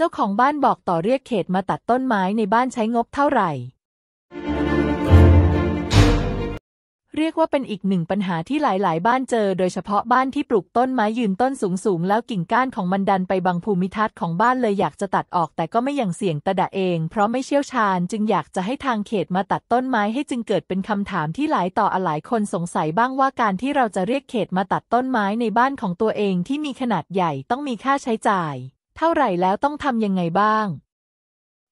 เจ้าของบ้านบอกต่อเรียกเขตมาตัดต้นไม้ในบ้านใช้งบเท่าไหร่ เรียกว่าเป็นอีกหนึ่งปัญหาที่หลาย ๆ บ้านเจอ โดยเฉพาะบ้านที่ปลูกต้นไม้ยืนต้นสูงๆ แล้วกิ่งก้านของมันดันไปบังภูมิทัศน์ของบ้านเลยอยากจะตัดออกแต่ก็ไม่อย่างเสี่ยงตะดะเอง เพราะไม่เชี่ยวชาญ จึงอยากจะให้ทางเขตมาตัดต้นไม้ให้จึงเกิดเป็นคำถามที่หลายต่อหลายคนสงสัยบ้างว่าการที่เราจะเรียกเขตมาตัดต้นไม้ในบ้านของตัวเองที่มีขนาดใหญ่ต้องมีค่าใช้จ่ายเท่าไหร่แล้วต้องทำยังไงบ้าง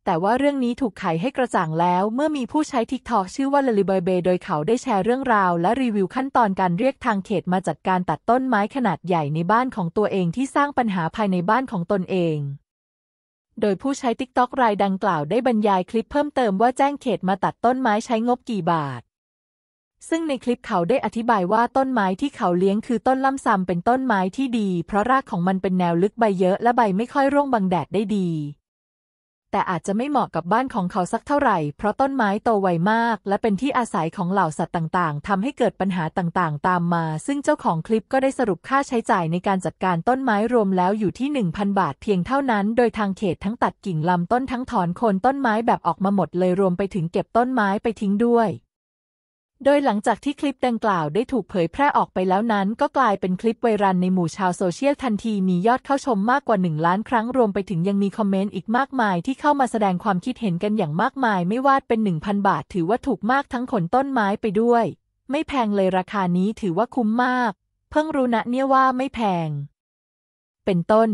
แต่ว่าเรื่องนี้ถูกไขให้กระจ่างแล้ว เมื่อมีผู้ใช้ทิกทอกชื่อว่าลลิเบเบโดยเขาได้แชร์เรื่องราวและรีวิวขั้นตอนการเรียกทางเขตมาจัดการตัดต้นไม้ขนาดใหญ่ในบ้านของตัวเองที่สร้างปัญหาภายในบ้านของตนเอง โดยผู้ใช้ทิกทอกรายดังกล่าวได้บรรยายคลิปเพิ่มเติมว่าแจ้งเขตมาตัดต้นไม้ใช้งบกี่บาทซึ่งในคลิปเขาได้อธิบายว่าต้นไม้ที่เขาเลี้ยงคือต้นล่ำซำเป็นต้นไม้ที่ดี เพราะรากของมันเป็นแนวลึกใบเยอะและใบไม่ค่อยร่วงบังแดดได้ดี แต่อาจจะไม่เหมาะกับบ้านของเขาสักเท่าไหร่ เพราะต้นไม้โตไวมาก และเป็นที่อาศัยของเหล่าสัตว์ต่างๆ ทำให้เกิดปัญหาต่างๆ ตามมา ซึ่งเจ้าของคลิปก็ได้สรุปค่าใช้จ่ายในการจัดการต้นไม้รวมแล้วอยู่ที่ 1,000 บาทเพียงเท่านั้น โดยทางเขตทั้งตัดกิ่งลำต้นทั้งถอนโคนต้นไม้แบบออกมาหมดเลยรวมไปถึงเก็บต้นไม้ไปทิ้งด้วยโดยหลังจากที่คลิปดังกล่าวได้ถูกเผยแพร่ออกไปแล้วนั้น ก็กลายเป็นคลิปไวรัลในหมู่ชาวโซเชียลทันที มียอดเข้าชมมากกว่า 1 ล้านครั้งรวมไปถึงยังมีคอมเมนต์อีกมากมายที่เข้ามาแสดงความคิดเห็นกันอย่างมากมาย ไม่ว่าเป็น 1,000 บาท ถือว่าถูกมากทั้งขนต้นไม้ไปด้วย ไม่แพงเลยราคานี้ถือว่าคุ้มมาก เพิ่งรู้นะเนี่ยว่าไม่แพง เป็นต้น